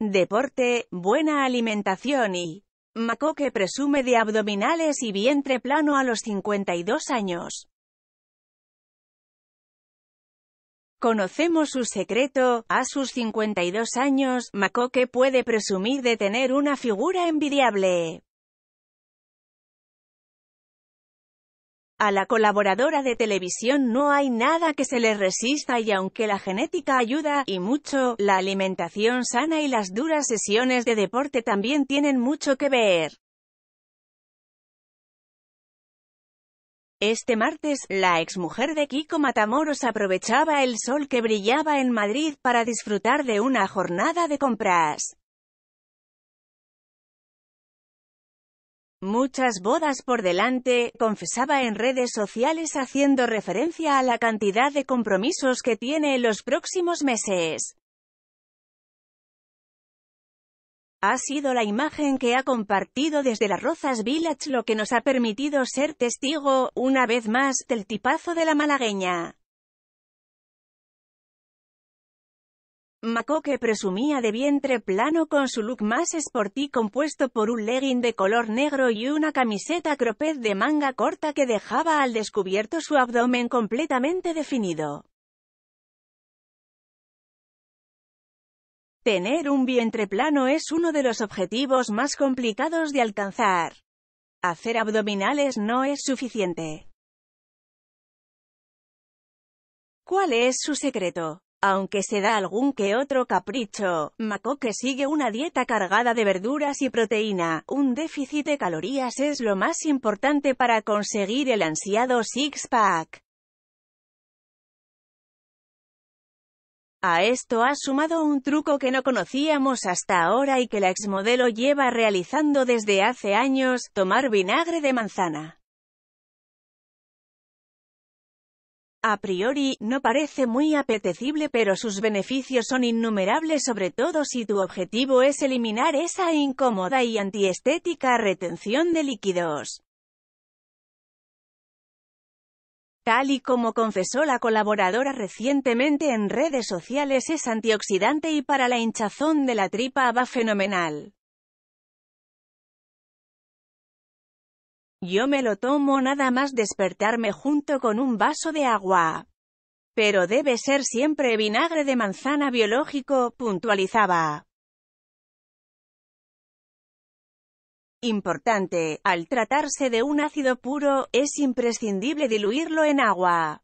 deporte, buena alimentación y... Makoke presume de abdominales y vientre plano a los 52 años. Conocemos su secreto, a sus 52 años, Makoke puede presumir de tener una figura envidiable. A la colaboradora de televisión no hay nada que se le resista y aunque la genética ayuda, y mucho, la alimentación sana y las duras sesiones de deporte también tienen mucho que ver. Este martes, la exmujer de Kiko Matamoros aprovechaba el sol que brillaba en Madrid para disfrutar de una jornada de compras. Muchas bodas por delante, confesaba en redes sociales haciendo referencia a la cantidad de compromisos que tiene en los próximos meses. Ha sido la imagen que ha compartido desde las Rozas Village lo que nos ha permitido ser testigo, una vez más, del tipazo de la malagueña. Makoke presumía de vientre plano con su look más sporty compuesto por un legging de color negro y una camiseta cropped de manga corta que dejaba al descubierto su abdomen completamente definido. Tener un vientre plano es uno de los objetivos más complicados de alcanzar. Hacer abdominales no es suficiente. ¿Cuál es su secreto? Aunque se da algún que otro capricho, que sigue una dieta cargada de verduras y proteína. Un déficit de calorías es lo más importante para conseguir el ansiado six-pack. A esto ha sumado un truco que no conocíamos hasta ahora y que la exmodelo lleva realizando desde hace años, tomar vinagre de manzana. A priori, no parece muy apetecible pero sus beneficios son innumerables sobre todo si tu objetivo es eliminar esa incómoda y antiestética retención de líquidos. Tal y como confesó la colaboradora recientemente en redes sociales es antioxidante y para la hinchazón de la tripa va fenomenal. Yo me lo tomo nada más despertarme junto con un vaso de agua. Pero debe ser siempre vinagre de manzana biológico, puntualizaba. Importante, al tratarse de un ácido puro, es imprescindible diluirlo en agua.